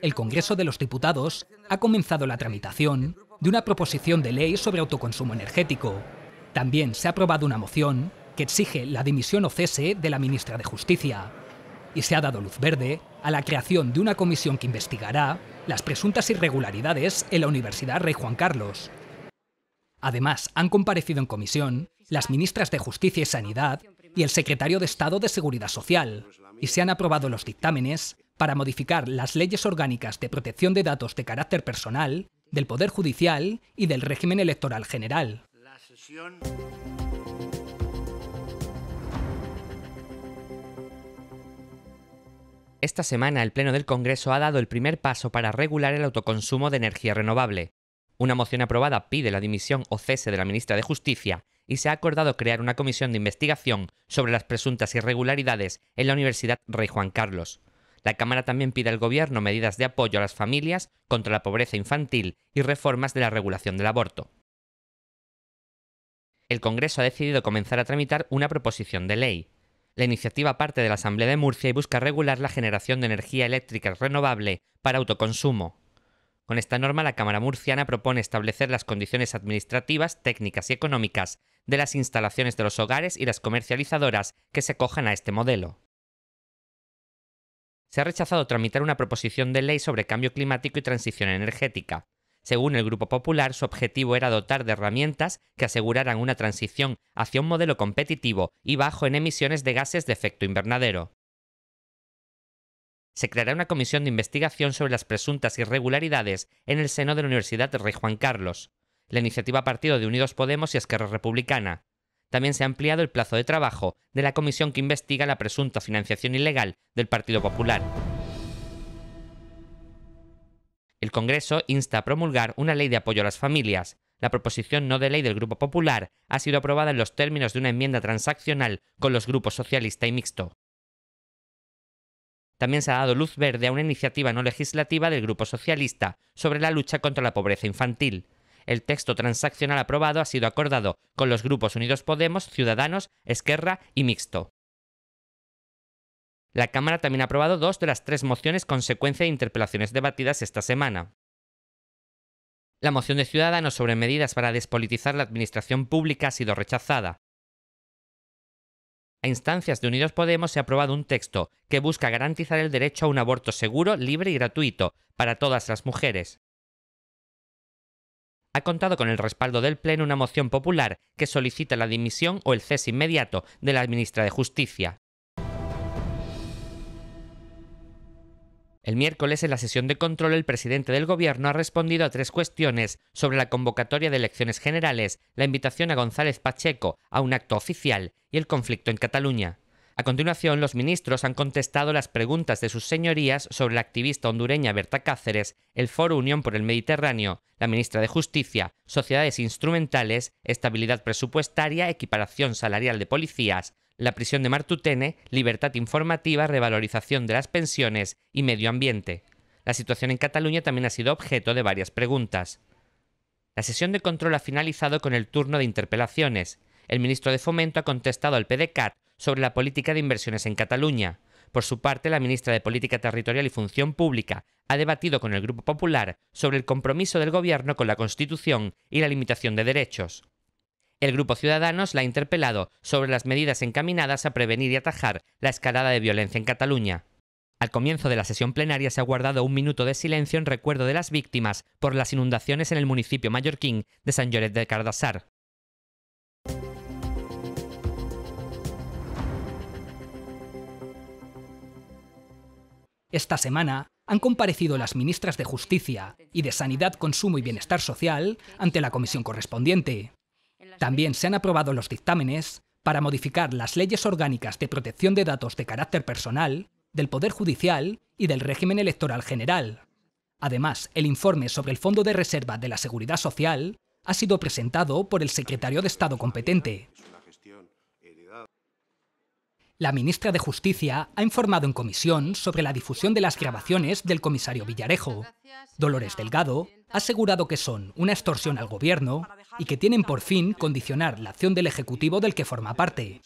el Congreso de los Diputados ha comenzado la tramitación de una proposición de ley sobre autoconsumo energético. También se ha aprobado una moción que exige la dimisión o cese de la ministra de Justicia. Y se ha dado luz verde a la creación de una comisión que investigará las presuntas irregularidades en la Universidad Rey Juan Carlos. Además, han comparecido en comisión las ministras de Justicia y Sanidad y el secretario de Estado de Seguridad Social, y se han aprobado los dictámenes para modificar las leyes orgánicas de protección de datos de carácter personal, del Poder Judicial y del régimen electoral general. Esta semana el Pleno del Congreso ha dado el primer paso para regular el autoconsumo de energía renovable. Una moción aprobada pide la dimisión o cese de la ministra de Justicia y se ha acordado crear una comisión de investigación sobre las presuntas irregularidades en la Universidad Rey Juan Carlos. La Cámara también pide al Gobierno medidas de apoyo a las familias contra la pobreza infantil y reformas de la regulación del aborto. El Congreso ha decidido comenzar a tramitar una proposición de ley. La iniciativa parte de la Asamblea de Murcia y busca regular la generación de energía eléctrica renovable para autoconsumo. Con esta norma, la Cámara murciana propone establecer las condiciones administrativas, técnicas y económicas de las instalaciones de los hogares y las comercializadoras que se cojan a este modelo se ha rechazado tramitar una proposición de ley sobre cambio climático y transición energética. Según el Grupo Popular, su objetivo era dotar de herramientas que aseguraran una transición hacia un modelo competitivo y bajo en emisiones de gases de efecto invernadero. Se creará una comisión de investigación sobre las presuntas irregularidades en el seno de la Universidad Rey Juan Carlos. La iniciativa ha partido de Unidos Podemos y Esquerra Republicana. También se ha ampliado el plazo de trabajo de la comisión que investiga la presunta financiación ilegal del Partido Popular. El Congreso insta a promulgar una ley de apoyo a las familias. La proposición no de ley del Grupo Popular ha sido aprobada en los términos de una enmienda transaccional con los grupos socialista y mixto. También se ha dado luz verde a una iniciativa no legislativa del Grupo Socialista sobre la lucha contra la pobreza infantil. El texto transaccional aprobado ha sido acordado con los grupos Unidos Podemos, Ciudadanos, Esquerra y Mixto. La Cámara también ha aprobado dos de las tres mociones consecuencia de interpelaciones debatidas esta semana. La moción de Ciudadanos sobre medidas para despolitizar la administración pública ha sido rechazada. A instancias de Unidos Podemos se ha aprobado un texto que busca garantizar el derecho a un aborto seguro, libre y gratuito para todas las mujeres ha contado con el respaldo del Pleno una moción popular que solicita la dimisión o el cese inmediato de la ministra de Justicia. El miércoles, en la sesión de control, el presidente del Gobierno ha respondido a tres cuestiones sobre la convocatoria de elecciones generales, la invitación a González Pacheco a un acto oficial y el conflicto en Cataluña. A continuación, los ministros han contestado las preguntas de sus señorías sobre la activista hondureña Berta Cáceres, el Foro Unión por el Mediterráneo, la ministra de Justicia, sociedades instrumentales, estabilidad presupuestaria, equiparación salarial de policías, la prisión de Martutene, libertad informativa, revalorización de las pensiones y medio ambiente. La situación en Cataluña también ha sido objeto de varias preguntas. La sesión de control ha finalizado con el turno de interpelaciones. El ministro de Fomento ha contestado al PDCAT sobre la política de inversiones en Cataluña. Por su parte, la ministra de Política Territorial y Función Pública ha debatido con el Grupo Popular sobre el compromiso del Gobierno con la Constitución y la limitación de derechos. El Grupo Ciudadanos la ha interpelado sobre las medidas encaminadas a prevenir y atajar la escalada de violencia en Cataluña. Al comienzo de la sesión plenaria se ha guardado un minuto de silencio en recuerdo de las víctimas por las inundaciones en el municipio mallorquín de San Lloret de Cardassar. Esta semana han comparecido las ministras de Justicia y de Sanidad, Consumo y Bienestar Social ante la comisión correspondiente. También se han aprobado los dictámenes para modificar las leyes orgánicas de protección de datos de carácter personal, del Poder Judicial y del régimen electoral general. Además, el informe sobre el Fondo de Reserva de la Seguridad Social ha sido presentado por el secretario de Estado competente. La ministra de Justicia ha informado en comisión sobre la difusión de las grabaciones del comisario Villarejo. Dolores Delgado ha asegurado que son una extorsión al gobierno y que tienen por fin condicionar la acción del Ejecutivo del que forma parte.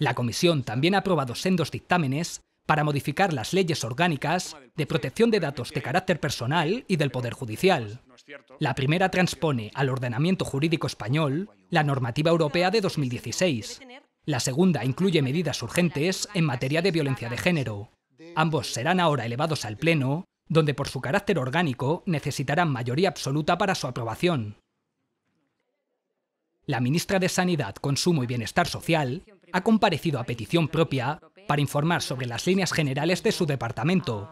La comisión también ha aprobado sendos dictámenes para modificar las leyes orgánicas de protección de datos de carácter personal y del Poder Judicial. La primera transpone al ordenamiento jurídico español la normativa europea de 2016 la segunda incluye medidas urgentes en materia de violencia de género. Ambos serán ahora elevados al Pleno, donde por su carácter orgánico necesitarán mayoría absoluta para su aprobación. La ministra de Sanidad, Consumo y Bienestar Social ha comparecido a petición propia para informar sobre las líneas generales de su departamento.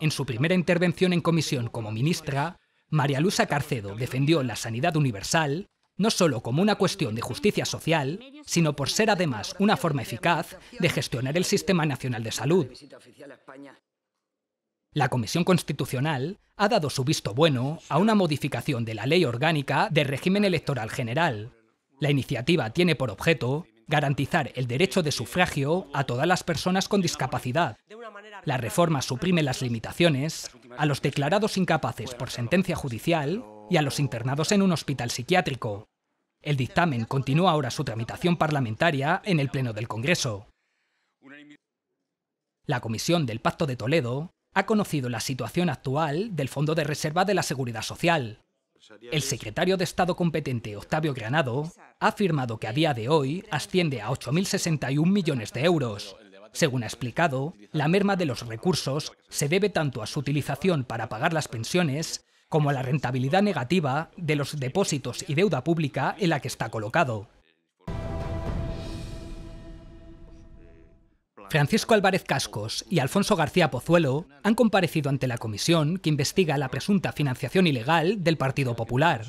En su primera intervención en comisión como ministra, María Luisa Carcedo defendió la sanidad universal no solo como una cuestión de justicia social, sino por ser además una forma eficaz de gestionar el Sistema Nacional de Salud. La Comisión Constitucional ha dado su visto bueno a una modificación de la Ley Orgánica de Régimen Electoral General. La iniciativa tiene por objeto garantizar el derecho de sufragio a todas las personas con discapacidad. La reforma suprime las limitaciones a los declarados incapaces por sentencia judicial y a los internados en un hospital psiquiátrico. El dictamen continúa ahora su tramitación parlamentaria en el Pleno del Congreso. La Comisión del Pacto de Toledo ha conocido la situación actual del Fondo de Reserva de la Seguridad Social. El secretario de Estado competente, Octavio Granado, ha afirmado que a día de hoy asciende a 8.061 millones de euros. Según ha explicado, la merma de los recursos se debe tanto a su utilización para pagar las pensiones como la rentabilidad negativa de los depósitos y deuda pública en la que está colocado. Francisco Álvarez Cascos y Alfonso García Pozuelo han comparecido ante la comisión que investiga la presunta financiación ilegal del Partido Popular.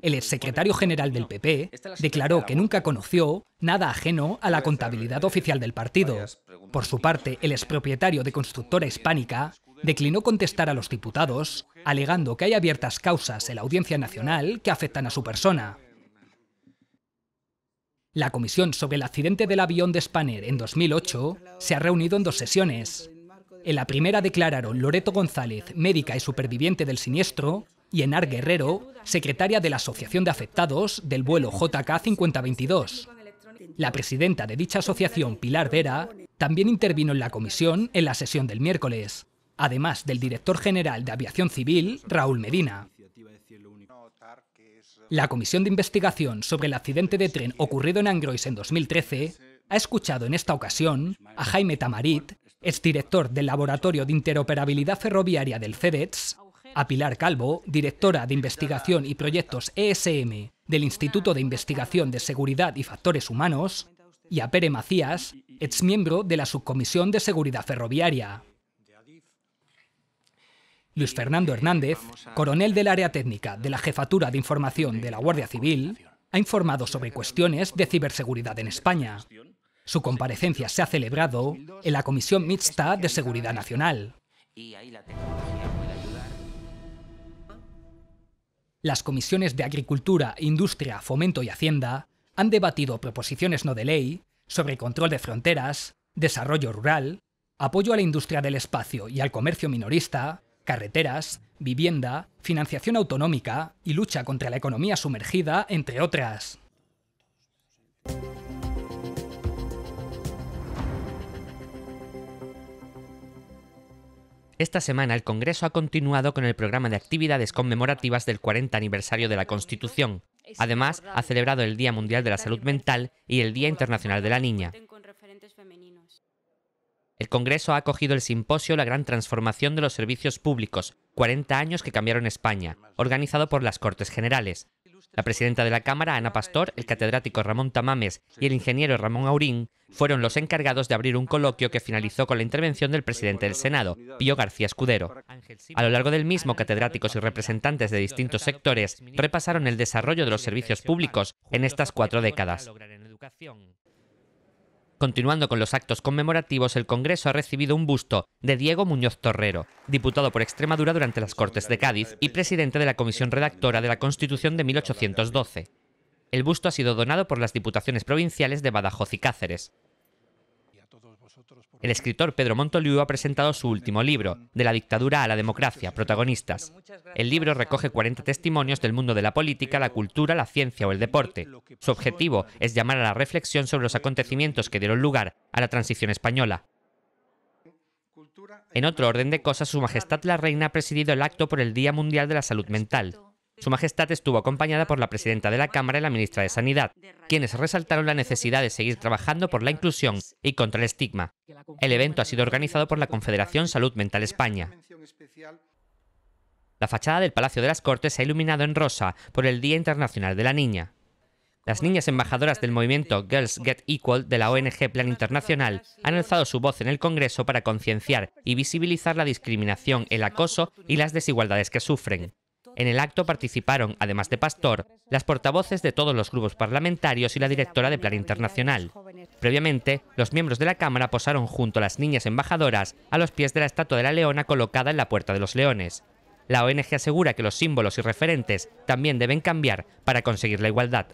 El exsecretario general del PP declaró que nunca conoció nada ajeno a la contabilidad oficial del partido. Por su parte, el expropietario de Constructora Hispánica declinó contestar a los diputados, alegando que hay abiertas causas en la Audiencia Nacional que afectan a su persona. La comisión sobre el accidente del avión de Spanair en 2008 se ha reunido en dos sesiones. En la primera declararon Loreto González, médica y superviviente del siniestro, y Enar Guerrero, secretaria de la Asociación de Afectados del vuelo JK 5022. La presidenta de dicha asociación, Pilar Vera, también intervino en la comisión en la sesión del miércoles además del director general de Aviación Civil, Raúl Medina. La Comisión de Investigación sobre el accidente de tren ocurrido en Angrois en 2013 ha escuchado en esta ocasión a Jaime Tamarit, exdirector del Laboratorio de Interoperabilidad Ferroviaria del CEDETS, a Pilar Calvo, directora de Investigación y Proyectos ESM del Instituto de Investigación de Seguridad y Factores Humanos, y a Pere Macías, exmiembro de la Subcomisión de Seguridad Ferroviaria. Luis Fernando Hernández, coronel del área técnica de la Jefatura de Información de la Guardia Civil, ha informado sobre cuestiones de ciberseguridad en España. Su comparecencia se ha celebrado en la Comisión Mixta de Seguridad Nacional. Las comisiones de Agricultura, Industria, Fomento y Hacienda han debatido proposiciones no de ley sobre control de fronteras, desarrollo rural, apoyo a la industria del espacio y al comercio minorista, carreteras, vivienda, financiación autonómica y lucha contra la economía sumergida, entre otras. Esta semana el Congreso ha continuado con el programa de actividades conmemorativas del 40 aniversario de la Constitución. Además, ha celebrado el Día Mundial de la Salud Mental y el Día Internacional de la Niña. El Congreso ha acogido el simposio La gran transformación de los servicios públicos, 40 años que cambiaron España, organizado por las Cortes Generales. La presidenta de la Cámara, Ana Pastor, el catedrático Ramón Tamames y el ingeniero Ramón Aurín fueron los encargados de abrir un coloquio que finalizó con la intervención del presidente del Senado, Pío García Escudero. A lo largo del mismo, catedráticos y representantes de distintos sectores repasaron el desarrollo de los servicios públicos en estas cuatro décadas. Continuando con los actos conmemorativos, el Congreso ha recibido un busto de Diego Muñoz Torrero, diputado por Extremadura durante las Cortes de Cádiz y presidente de la Comisión Redactora de la Constitución de 1812. El busto ha sido donado por las diputaciones provinciales de Badajoz y Cáceres. El escritor Pedro Montoliu ha presentado su último libro, De la dictadura a la democracia, protagonistas. El libro recoge 40 testimonios del mundo de la política, la cultura, la ciencia o el deporte. Su objetivo es llamar a la reflexión sobre los acontecimientos que dieron lugar a la transición española. En otro orden de cosas, Su Majestad la Reina ha presidido el acto por el Día Mundial de la Salud Mental. Su Majestad estuvo acompañada por la presidenta de la Cámara y la ministra de Sanidad, quienes resaltaron la necesidad de seguir trabajando por la inclusión y contra el estigma. El evento ha sido organizado por la Confederación Salud Mental España. La fachada del Palacio de las Cortes se ha iluminado en rosa por el Día Internacional de la Niña. Las niñas embajadoras del movimiento Girls Get Equal de la ONG Plan Internacional han alzado su voz en el Congreso para concienciar y visibilizar la discriminación, el acoso y las desigualdades que sufren. En el acto participaron, además de Pastor, las portavoces de todos los grupos parlamentarios y la directora de Plan Internacional. Previamente, los miembros de la Cámara posaron junto a las niñas embajadoras a los pies de la estatua de la leona colocada en la Puerta de los Leones. La ONG asegura que los símbolos y referentes también deben cambiar para conseguir la igualdad.